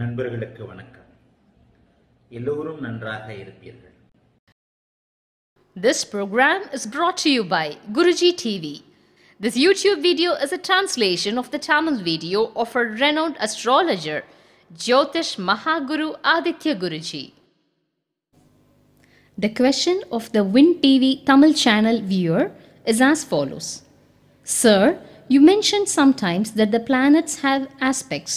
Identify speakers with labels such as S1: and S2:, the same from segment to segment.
S1: நண்பர்களுக்கு வணக்கம் எல்லோரும் நன்றாக இருப்பீர்கள் This program is brought to you by Guruji TV. This YouTube video is a translation of the Tamil video of a renowned astrologer, Jyotish Mahaguru Aditya Guruji. The question of the Win TV Tamil channel viewer is as follows Sir, you mentioned sometimes that the planets have aspects.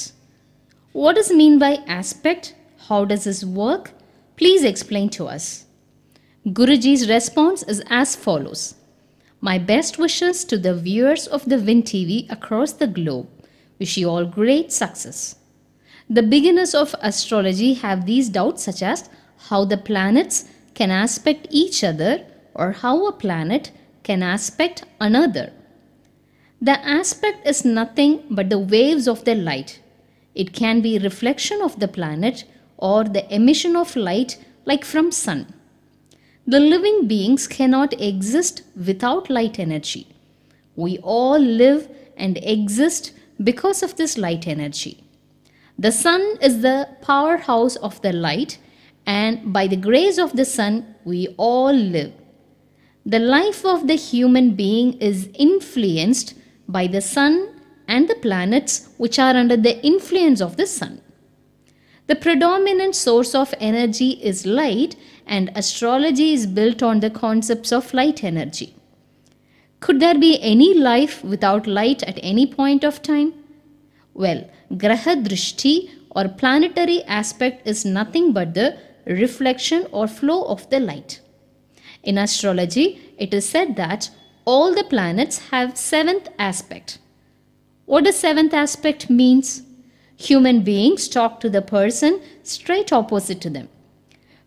S1: What does mean by aspect? How does this work? Please explain to us. Guruji's response is as follows. My best wishes to the viewers of the Win TV across the globe. Wish you all great success. The beginners of astrology have these doubts such as how the planets can aspect each other or how a planet can aspect another. The aspect is nothing but the waves of the light it can be reflection of the planet or the emission of light like from sun. The living beings cannot exist without light energy. We all live and exist because of this light energy. The sun is the powerhouse of the light and by the grace of the sun we all live. The life of the human being is influenced by the sun and the planets which are under the influence of the sun. The predominant source of energy is light and astrology is built on the concepts of light energy. Could there be any life without light at any point of time? Well, Graha Drishti or planetary aspect is nothing but the reflection or flow of the light. In astrology, it is said that all the planets have seventh aspect. What does seventh aspect means? Human beings talk to the person straight opposite to them.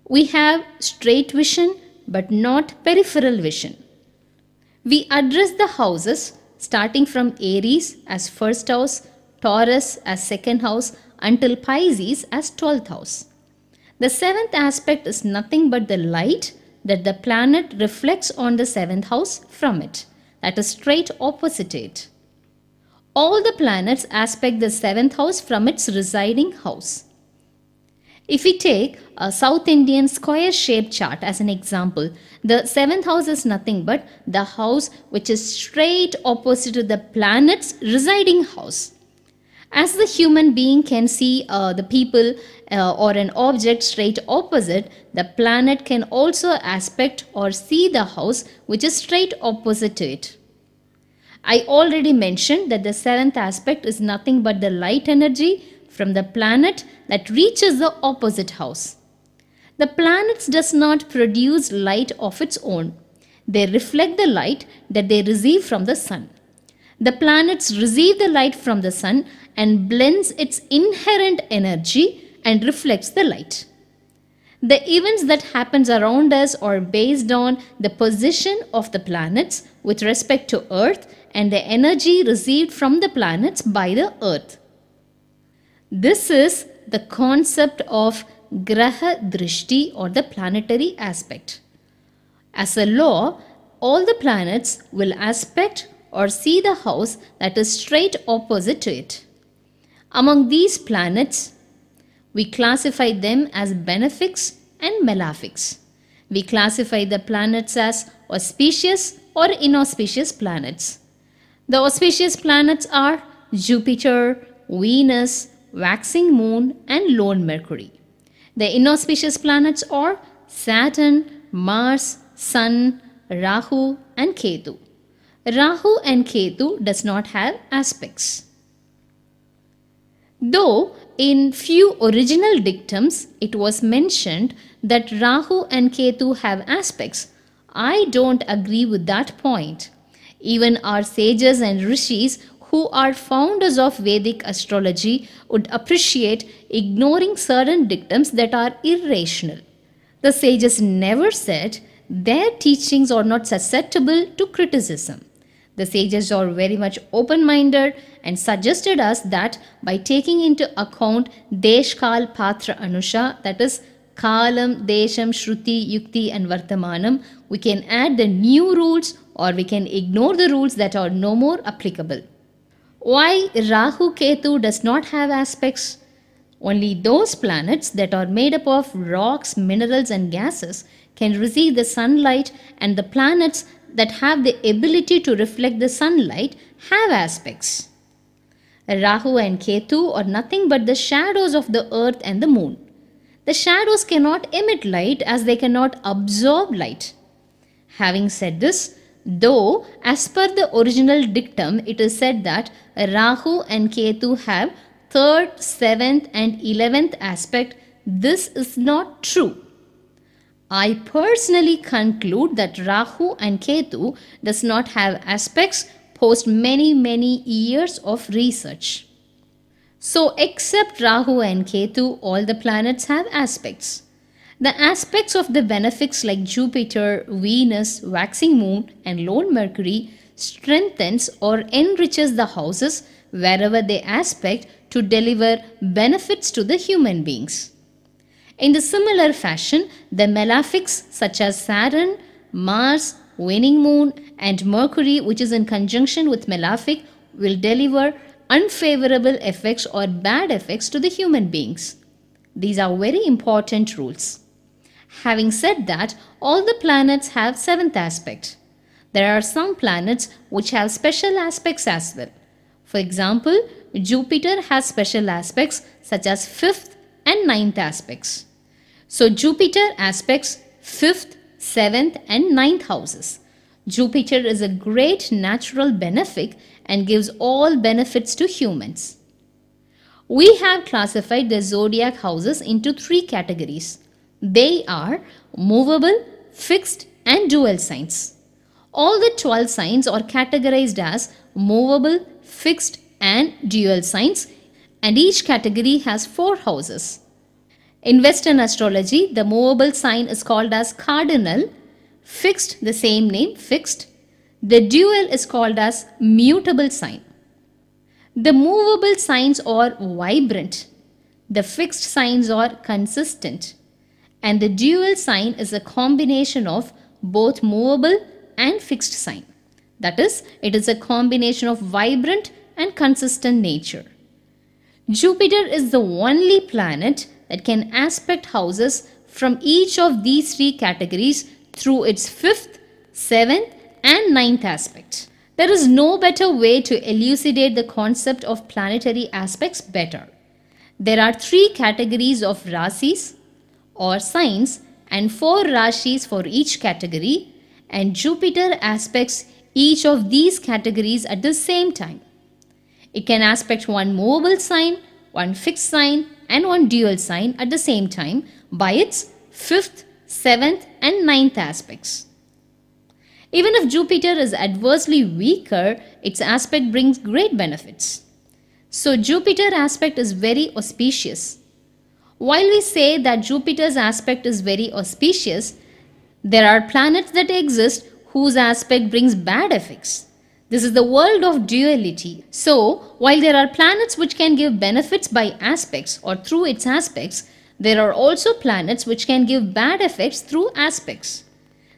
S1: We have straight vision but not peripheral vision. We address the houses starting from Aries as first house, Taurus as second house until Pisces as 12th house. The seventh aspect is nothing but the light that the planet reflects on the seventh house from it, that is straight opposite it all the planets aspect the seventh house from its residing house. If we take a South Indian square shaped chart as an example, the seventh house is nothing but the house which is straight opposite to the planet's residing house. As the human being can see uh, the people uh, or an object straight opposite, the planet can also aspect or see the house which is straight opposite to it. I already mentioned that the seventh aspect is nothing but the light energy from the planet that reaches the opposite house. The planets does not produce light of its own. They reflect the light that they receive from the sun. The planets receive the light from the sun and blends its inherent energy and reflects the light. The events that happens around us are based on the position of the planets with respect to Earth and the energy received from the planets by the Earth. This is the concept of Graha Drishti or the planetary aspect. As a law, all the planets will aspect or see the house that is straight opposite to it. Among these planets, we classify them as benefics and malefics. We classify the planets as auspicious or inauspicious planets. The auspicious planets are Jupiter, Venus, waxing moon, and lone Mercury. The inauspicious planets are Saturn, Mars, Sun, Rahu, and Ketu. Rahu and Ketu does not have aspects. Though in few original dictums it was mentioned that Rahu and Ketu have aspects, I don't agree with that point. Even our sages and rishis who are founders of Vedic astrology would appreciate ignoring certain dictums that are irrational. The sages never said their teachings are not susceptible to criticism. The sages are very much open minded and suggested us that by taking into account Deshkal Patra Anusha, that is, Kalam, Desham, Shruti, Yukti, and Vartamanam, we can add the new rules or we can ignore the rules that are no more applicable. Why Rahu Ketu does not have aspects? Only those planets that are made up of rocks, minerals, and gases can receive the sunlight, and the planets that have the ability to reflect the sunlight have aspects. Rahu and Ketu are nothing but the shadows of the earth and the moon. The shadows cannot emit light as they cannot absorb light. Having said this, though as per the original dictum it is said that Rahu and Ketu have 3rd, 7th and 11th aspect, this is not true. I personally conclude that Rahu and Ketu does not have aspects post many many years of research. So, except Rahu and Ketu, all the planets have aspects. The aspects of the benefics like Jupiter, Venus, waxing moon and lone Mercury strengthens or enriches the houses wherever they aspect to deliver benefits to the human beings. In the similar fashion, the malefics such as Saturn, Mars, waning moon and Mercury which is in conjunction with malefic will deliver unfavorable effects or bad effects to the human beings. These are very important rules. Having said that, all the planets have seventh aspect. There are some planets which have special aspects as well. For example, Jupiter has special aspects such as fifth and ninth aspects. So Jupiter aspects fifth, seventh and ninth houses. Jupiter is a great natural benefic and gives all benefits to humans. We have classified the zodiac houses into three categories. They are movable, fixed, and dual signs. All the 12 signs are categorized as movable, fixed, and dual signs, and each category has four houses. In Western astrology, the movable sign is called as cardinal Fixed, the same name, fixed. The dual is called as mutable sign. The movable signs are vibrant. The fixed signs are consistent. And the dual sign is a combination of both movable and fixed sign. That is, it is a combination of vibrant and consistent nature. Jupiter is the only planet that can aspect houses from each of these three categories through its fifth, seventh, and ninth aspect. There is no better way to elucidate the concept of planetary aspects better. There are three categories of rasis or signs and four rashis for each category and Jupiter aspects each of these categories at the same time. It can aspect one movable sign, one fixed sign and one dual sign at the same time by its fifth, seventh and ninth aspects. Even if Jupiter is adversely weaker, its aspect brings great benefits. So Jupiter aspect is very auspicious. While we say that Jupiter's aspect is very auspicious, there are planets that exist whose aspect brings bad effects. This is the world of duality. So, while there are planets which can give benefits by aspects or through its aspects, there are also planets which can give bad effects through aspects.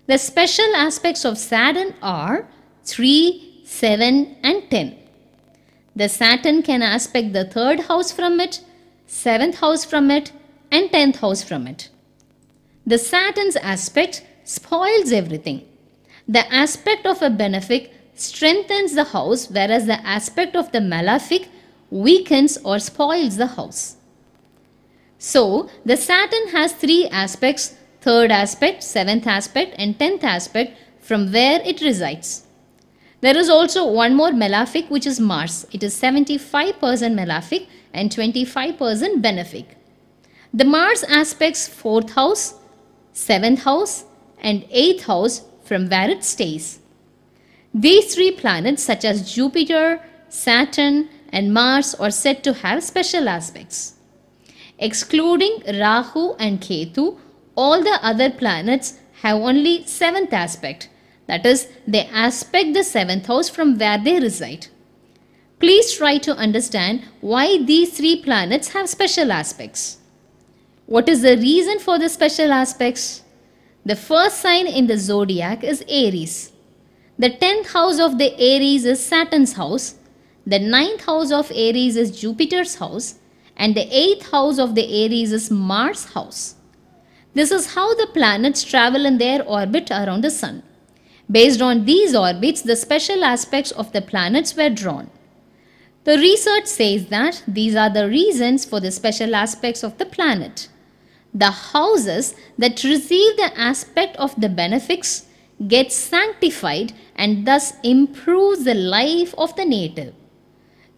S1: The special aspects of Saturn are 3, 7 and 10. The Saturn can aspect the third house from it, seventh house from it and tenth house from it. The Saturn's aspect spoils everything. The aspect of a benefic strengthens the house whereas the aspect of the malefic weakens or spoils the house. So the Saturn has three aspects, third aspect, seventh aspect and tenth aspect from where it resides. There is also one more malefic which is Mars. It is 75% malefic and 25% benefic. The Mars aspects 4th house, 7th house and 8th house from where it stays. These three planets such as Jupiter, Saturn and Mars are said to have special aspects. Excluding Rahu and Ketu, all the other planets have only seventh aspect. That is, they aspect the seventh house from where they reside. Please try to understand why these three planets have special aspects. What is the reason for the special aspects? The first sign in the zodiac is Aries. The 10th house of the Aries is Saturn's house. The ninth house of Aries is Jupiter's house and the eighth house of the Aries is Mars house. This is how the planets travel in their orbit around the sun. Based on these orbits, the special aspects of the planets were drawn. The research says that these are the reasons for the special aspects of the planet. The houses that receive the aspect of the benefits get sanctified and thus improves the life of the native.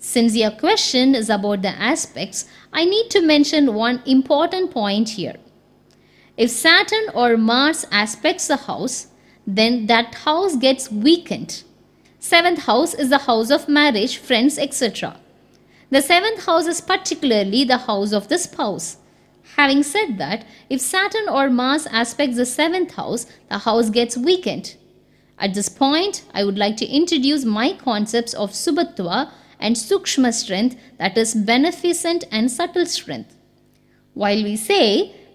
S1: Since your question is about the aspects, I need to mention one important point here. If Saturn or Mars aspects a house, then that house gets weakened. Seventh house is the house of marriage, friends, etc. The seventh house is particularly the house of the spouse. Having said that, if Saturn or Mars aspects the seventh house, the house gets weakened. At this point, I would like to introduce my concepts of Subhatva and sukshma strength, that is beneficent and subtle strength. While we say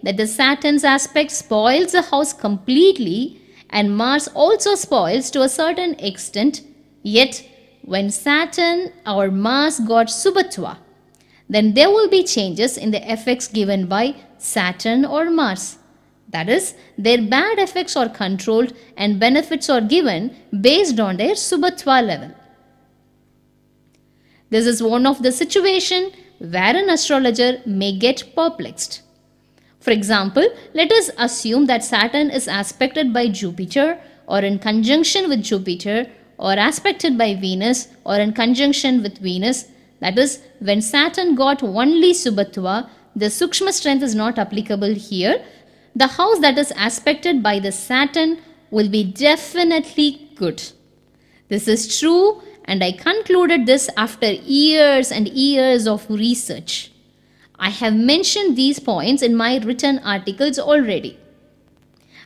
S1: that the Saturn's aspect spoils the house completely and Mars also spoils to a certain extent, yet when Saturn or Mars got Subatva, then there will be changes in the effects given by Saturn or Mars. That is, their bad effects are controlled and benefits are given based on their Subatva level. This is one of the situation where an astrologer may get perplexed. For example, let us assume that Saturn is aspected by Jupiter or in conjunction with Jupiter or aspected by Venus or in conjunction with Venus. That is, when Saturn got only Subatva, the Sukshma strength is not applicable here. The house that is aspected by the Saturn will be definitely good. This is true and I concluded this after years and years of research. I have mentioned these points in my written articles already.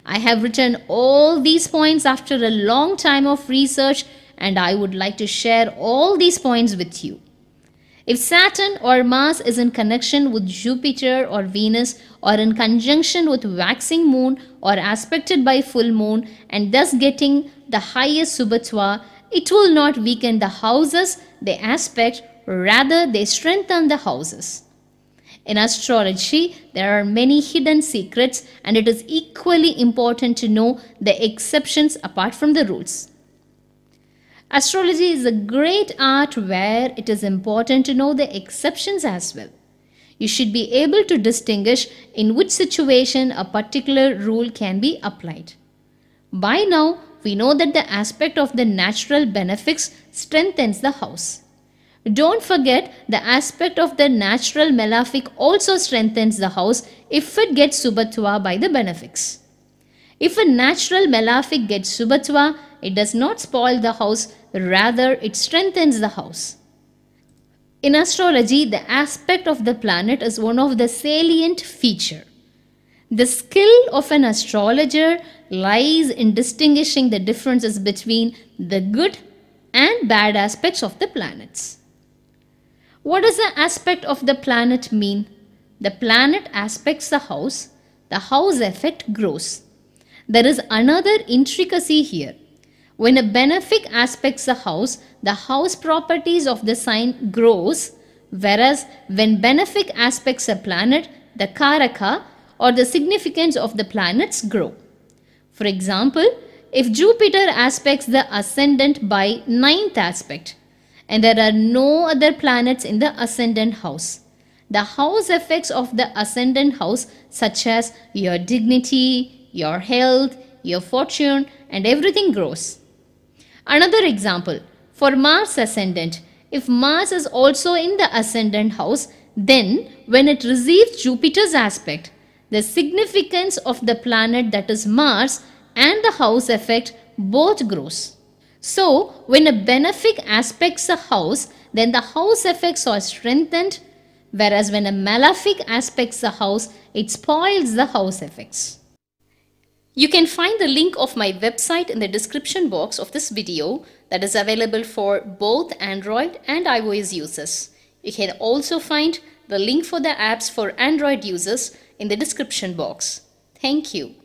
S1: I have written all these points after a long time of research and I would like to share all these points with you. If Saturn or Mars is in connection with Jupiter or Venus or in conjunction with waxing moon or aspected by full moon and thus getting the highest subatwa, it will not weaken the houses they aspect, rather they strengthen the houses. In astrology, there are many hidden secrets and it is equally important to know the exceptions apart from the rules. Astrology is a great art where it is important to know the exceptions as well. You should be able to distinguish in which situation a particular rule can be applied. By now, we know that the aspect of the natural benefits strengthens the house. Don't forget the aspect of the natural malefic also strengthens the house if it gets Subatwa by the benefics. If a natural malefic gets Subatwa, it does not spoil the house, rather it strengthens the house. In astrology, the aspect of the planet is one of the salient feature. The skill of an astrologer lies in distinguishing the differences between the good and bad aspects of the planets. What does the aspect of the planet mean? The planet aspects the house, the house effect grows. There is another intricacy here. When a benefic aspects the house, the house properties of the sign grows, whereas when benefic aspects a planet, the karaka or the significance of the planets grow. For example, if Jupiter aspects the ascendant by ninth aspect and there are no other planets in the ascendant house, the house effects of the ascendant house such as your dignity, your health, your fortune and everything grows. Another example, for Mars ascendant, if Mars is also in the ascendant house, then when it receives Jupiter's aspect, the significance of the planet that is Mars and the house effect both grows. So, when a benefic aspects a house, then the house effects are strengthened, whereas when a malefic aspects a house, it spoils the house effects. You can find the link of my website in the description box of this video that is available for both Android and iOS users. You can also find the link for the apps for Android users in the description box. Thank you.